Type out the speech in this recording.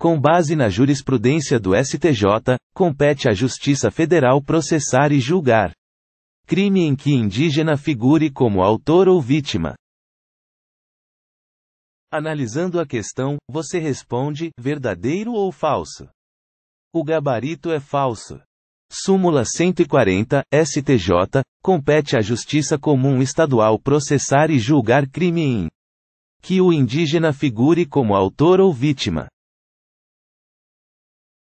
Com base na jurisprudência do STJ, compete à Justiça Federal processar e julgar crime em que indígena figure como autor ou vítima. Analisando a questão, você responde: verdadeiro ou falso? O gabarito é falso. Súmula 140, STJ, compete à Justiça Comum Estadual processar e julgar crime em que o indígena figure como autor ou vítima.